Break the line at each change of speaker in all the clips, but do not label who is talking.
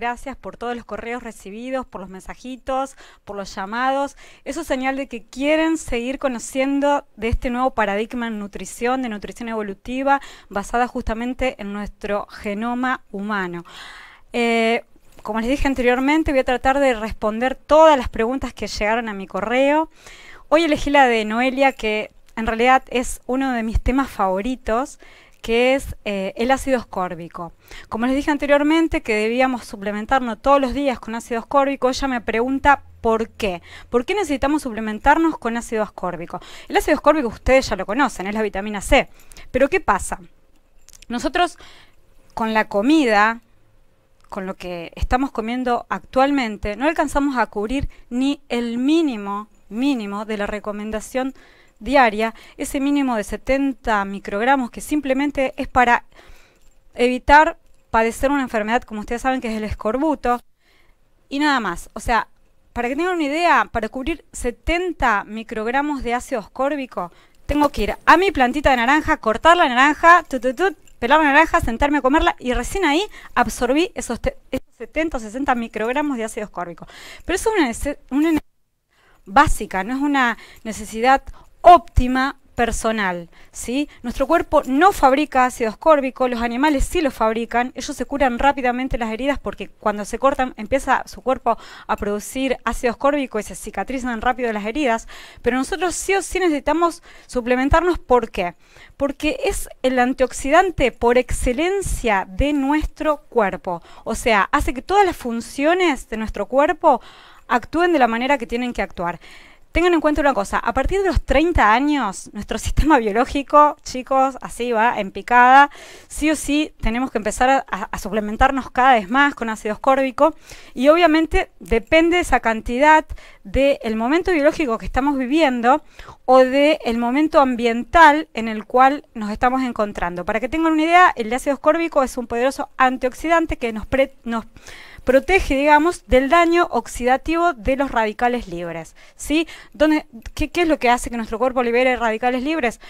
gracias por todos los correos recibidos, por los mensajitos, por los llamados. Eso es señal de que quieren seguir conociendo de este nuevo paradigma en nutrición, de nutrición evolutiva, basada justamente en nuestro genoma humano. Eh, como les dije anteriormente, voy a tratar de responder todas las preguntas que llegaron a mi correo. Hoy elegí la de Noelia, que en realidad es uno de mis temas favoritos que es eh, el ácido ascórbico. Como les dije anteriormente que debíamos suplementarnos todos los días con ácido ascórbico, ella me pregunta por qué. ¿Por qué necesitamos suplementarnos con ácido ascórbico? El ácido ascórbico ustedes ya lo conocen, es la vitamina C. Pero ¿qué pasa? Nosotros con la comida, con lo que estamos comiendo actualmente, no alcanzamos a cubrir ni el mínimo, mínimo de la recomendación diaria, ese mínimo de 70 microgramos que simplemente es para evitar padecer una enfermedad como ustedes saben que es el escorbuto y nada más. O sea, para que tengan una idea, para cubrir 70 microgramos de ácido escórbico, tengo que ir a mi plantita de naranja, cortar la naranja, pelar la naranja, sentarme a comerla y recién ahí absorbí esos, 70 o 60 microgramos de ácido escórbico. Pero eso es una, necesidad básica, no es una necesidad óptima personal, ¿sí? Nuestro cuerpo no fabrica ácido ascórbico, los animales sí lo fabrican, ellos se curan rápidamente las heridas porque cuando se cortan empieza su cuerpo a producir ácido ascórbico y se cicatrizan rápido las heridas, pero nosotros sí o sí necesitamos suplementarnos, ¿por qué? Porque es el antioxidante por excelencia de nuestro cuerpo, o sea, hace que todas las funciones de nuestro cuerpo actúen de la manera que tienen que actuar. Tengan en cuenta una cosa, a partir de los 30 años, nuestro sistema biológico, chicos, así va, en picada, sí o sí tenemos que empezar a, suplementarnos cada vez más con ácido escórbico, y obviamente depende esa cantidad del momento biológico que estamos viviendo o del momento ambiental en el cual nos estamos encontrando. Para que tengan una idea, el ácido escórbico es un poderoso antioxidante que nos... nos protege, digamos, del daño oxidativo de los radicales libres. ¿sí? qué, es lo que hace que nuestro cuerpo libere radicales libres?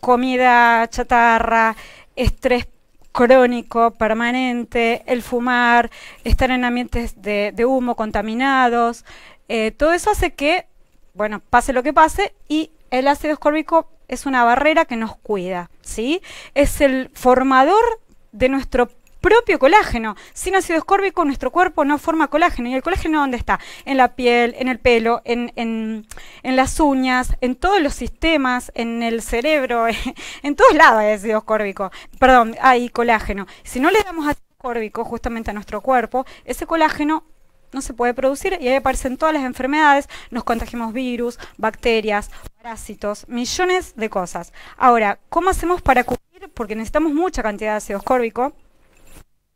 Comida chatarra, estrés crónico, permanente, el fumar, estar en ambientes de, humo contaminados, eh, todo eso hace que, bueno, pase lo que pase y el ácido escórbico es una barrera que nos cuida, ¿sí? Es el formador de nuestro propio colágeno. Sin ácido escórbico nuestro cuerpo no forma colágeno. ¿Y el colágeno dónde está? En la piel, en el pelo, en, las uñas, en todos los sistemas, en el cerebro, en todos lados hay ácido ascórbico. Perdón, hay colágeno. Si no le damos ácido ascórbico justamente a nuestro cuerpo, ese colágeno no se puede producir y ahí aparecen todas las enfermedades, nos contagiamos virus, bacterias, parásitos, millones de cosas. Ahora, ¿cómo hacemos para cubrir? Porque necesitamos mucha cantidad de ácido ascórbico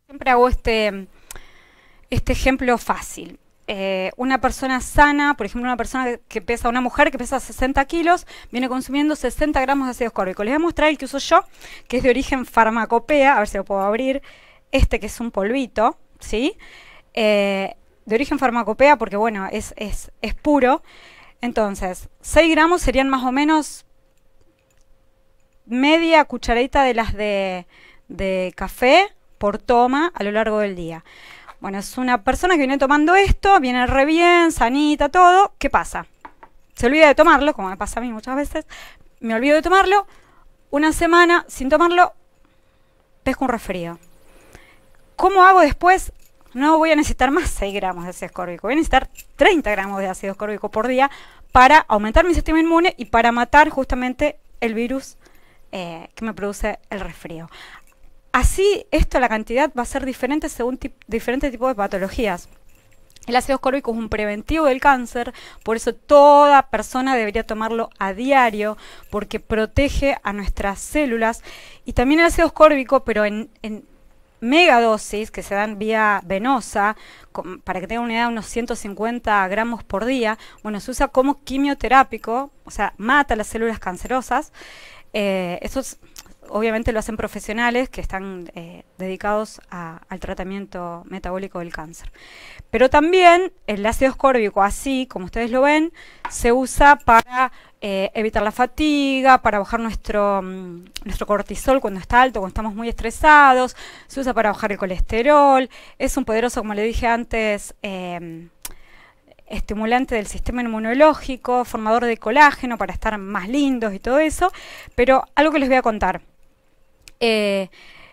Siempre hago este, este ejemplo fácil. Eh, una persona sana, por ejemplo, una persona que pesa, una mujer que pesa 60 kilos, viene consumiendo 60 gramos de ácido ascórbico. Les voy a mostrar el que uso yo, que es de origen farmacopea, a ver si lo puedo abrir, este que es un polvito, ¿sí? Eh, de origen farmacopea porque, bueno, es, puro. Entonces, 6 gramos serían más o menos media cucharadita de las de, de café, por toma a lo largo del día. Bueno, es una persona que viene tomando esto, viene re bien, sanita, todo. ¿Qué pasa? Se olvida de tomarlo, como me pasa a mí muchas veces. Me olvido de tomarlo. Una semana sin tomarlo, pesco un resfrío. ¿Cómo hago después? No voy a necesitar más 6 gramos de ácido escórbico. Voy a necesitar 30 gramos de ácido escórbico por día para aumentar mi sistema inmune y para matar justamente el virus eh, que me produce el resfrío. Así, esto, la cantidad va a ser diferente según diferentes tipos de patologías. El ácido escórbico es un preventivo del cáncer, por eso toda persona debería tomarlo a diario, porque protege a nuestras células. Y también el ácido escórbico, pero en, megadosis que se dan vía venosa, para que tenga una idea, unos 150 gramos por día, bueno, se usa como quimioterápico, o sea, mata las células cancerosas. Eh, eso es obviamente lo hacen profesionales que están eh, dedicados al tratamiento metabólico del cáncer. Pero también el ácido escórbico, así como ustedes lo ven, se usa para eh, evitar la fatiga, para bajar nuestro, mm, nuestro cortisol cuando está alto, cuando estamos muy estresados, se usa para bajar el colesterol, es un poderoso, como le dije antes, em, estimulante del sistema inmunológico, formador de colágeno para estar más lindos y todo eso, pero algo que les voy a contar. Eh,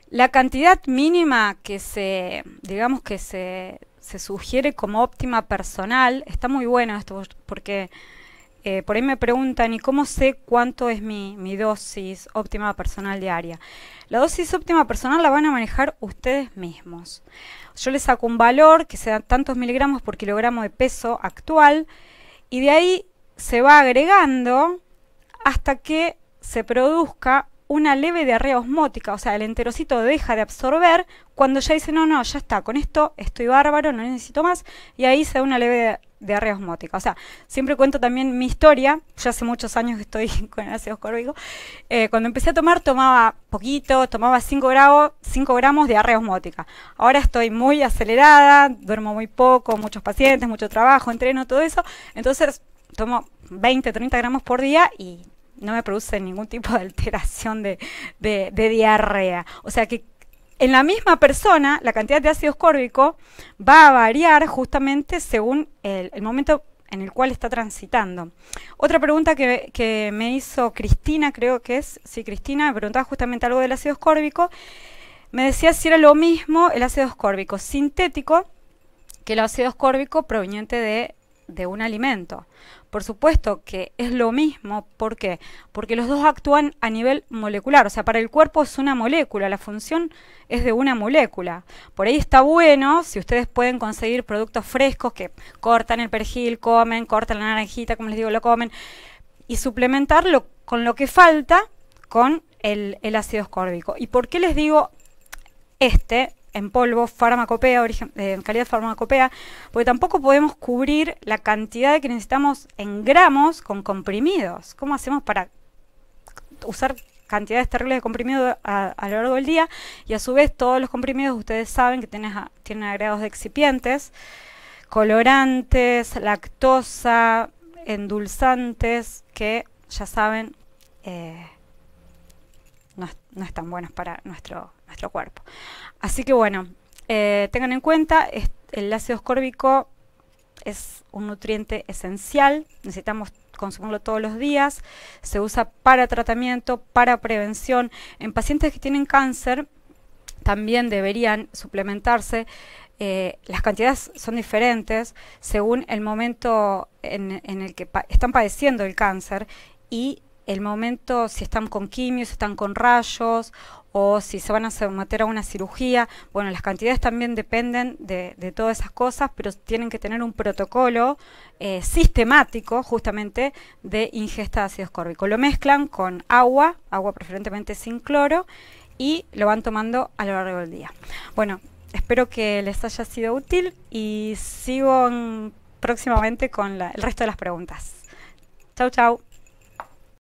la cantidad mínima que se, digamos que se, sugiere como óptima personal, está muy buena esto, porque eh, por ahí me preguntan, ¿y cómo sé cuánto es mi, mi, dosis óptima personal diaria? La dosis óptima personal la van a manejar ustedes mismos. Yo les saco un valor que sea tantos miligramos por kilogramo de peso actual y de ahí se va agregando hasta que se produzca una leve diarrea osmótica, o sea, el enterocito deja de absorber cuando ya dice, no, no, ya está, con esto estoy bárbaro, no necesito más, y ahí se da una leve diarrea osmótica. O sea, siempre cuento también mi historia, ya hace muchos años que estoy con el ácido eh, cuando empecé a tomar tomaba poquito, tomaba 5 gramos, 5 gramos de diarrea osmótica. Ahora estoy muy acelerada, duermo muy poco, muchos pacientes, mucho trabajo, entreno, todo eso, entonces tomo 20, 30 gramos por día y no me produce ningún tipo de alteración de, diarrea. O sea que en la misma persona la cantidad de ácido escórbico va a variar justamente según el, momento en el cual está transitando. Otra pregunta que, me hizo Cristina, creo que es, sí, Cristina, me preguntaba justamente algo del ácido escórbico. Me decía si era lo mismo el ácido escórbico sintético que el ácido escórbico proveniente de de un alimento. Por supuesto que es lo mismo, ¿por qué? Porque los dos actúan a nivel molecular, o sea, para el cuerpo es una molécula, la función es de una molécula. Por ahí está bueno si ustedes pueden conseguir productos frescos que cortan el perjil, comen, cortan la naranjita, como les digo, lo comen, y suplementarlo con lo que falta con el, el ácido escórbico. ¿Y por qué les digo este en polvo, farmacopea, en eh, calidad farmacopea, porque tampoco podemos cubrir la cantidad que necesitamos en gramos con comprimidos. ¿Cómo hacemos para usar cantidades terribles de comprimidos a, lo largo del día? Y a su vez, todos los comprimidos, ustedes saben que tienen agregados de excipientes, colorantes, lactosa, endulzantes, que ya saben, eh, no, no están buenos para nuestro nuestro cuerpo. Así que bueno, eh, tengan en cuenta, el ácido escórbico es un nutriente esencial, necesitamos consumirlo todos los días, se usa para tratamiento, para prevención. En pacientes que tienen cáncer también deberían suplementarse. Eh, las cantidades son diferentes según el momento en, el que están padeciendo el cáncer y el momento, si están con quimios, si están con rayos o si se van a someter a una cirugía. Bueno, las cantidades también dependen de, todas esas cosas, pero tienen que tener un protocolo eh, sistemático justamente de ingesta de ácido escórbico. Lo mezclan con agua, agua preferentemente sin cloro, y lo van tomando a lo largo del día. Bueno, espero que les haya sido útil y sigo próximamente con el resto de las preguntas. Chau, chau.